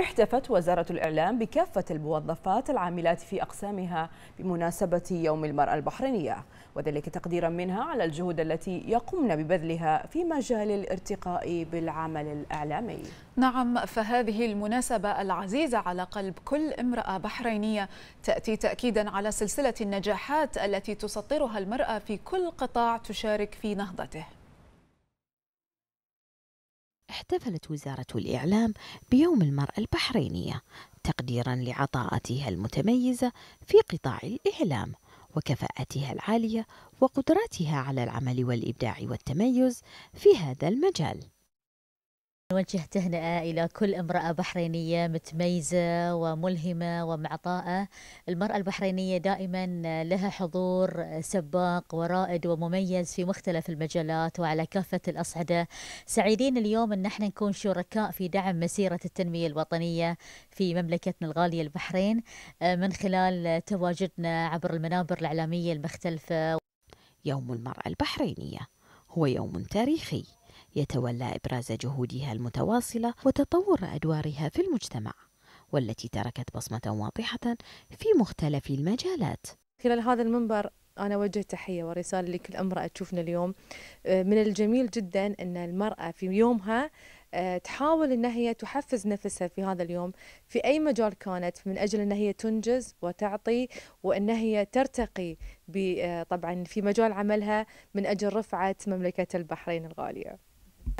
احتفت وزارة الإعلام بكافة الموظفات العاملات في أقسامها بمناسبة يوم المرأة البحرينية وذلك تقديرا منها على الجهود التي يقمن ببذلها في مجال الارتقاء بالعمل الإعلامي نعم فهذه المناسبة العزيزة على قلب كل امرأة بحرينية تأتي تأكيدا على سلسلة النجاحات التي تسطرها المرأة في كل قطاع تشارك في نهضته احتفلت وزارة الإعلام بيوم المرأة البحرينية تقديرا لعطاءتها المتميزة في قطاع الإعلام وكفاءتها العالية وقدراتها على العمل والإبداع والتميز في هذا المجال نوجه تهنئة إلى كل امرأة بحرينية متميزة وملهمة ومعطاءة المرأة البحرينية دائما لها حضور سباق ورائد ومميز في مختلف المجالات وعلى كافة الأصعدة سعيدين اليوم أن احنا نكون شركاء في دعم مسيرة التنمية الوطنية في مملكتنا الغالية البحرين آه، من خلال تواجدنا عبر المنابر الإعلامية المختلفة يوم المرأة البحرينية هو يوم تاريخي يتولى إبراز جهودها المتواصلة وتطور أدوارها في المجتمع والتي تركت بصمة واضحة في مختلف المجالات خلال هذا المنبر أنا وجه تحية ورسالة لكل امرأة تشوفنا اليوم آه، من الجميل جدا أن المرأة في يومها آه، تحاول أن هي تحفز نفسها في هذا اليوم في أي مجال كانت من أجل أن هي تنجز وتعطي وأن هي ترتقي آه، طبعا في مجال عملها من أجل رفعة مملكة البحرين الغالية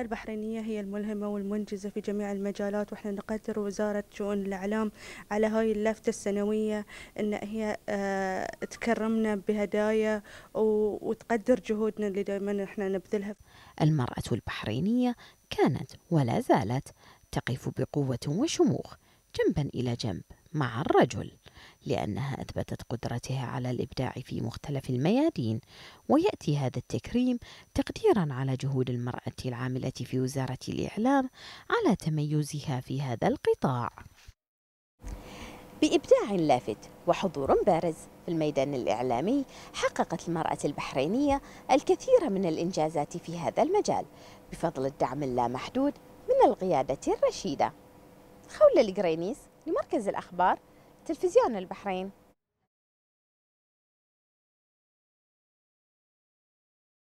البحرينية هي الملهمة والمنجزة في جميع المجالات واحنا نقدر وزارة شؤون الإعلام على هاي اللافتة السنوية إن هي اه تكرمنا بهدايا وتقدر جهودنا اللي دائما احنا نبذلها المرأة البحرينية كانت ولا زالت تقف بقوة وشموخ جنبا إلى جنب مع الرجل لأنها أثبتت قدرتها على الإبداع في مختلف الميادين ويأتي هذا التكريم تقديرا على جهود المرأة العاملة في وزارة الإعلام على تميزها في هذا القطاع بإبداع لافت وحضور بارز في الميدان الإعلامي حققت المرأة البحرينية الكثير من الإنجازات في هذا المجال بفضل الدعم اللامحدود من القيادة الرشيدة خولة القرينيس لمركز الأخبار تلفزيون البحرين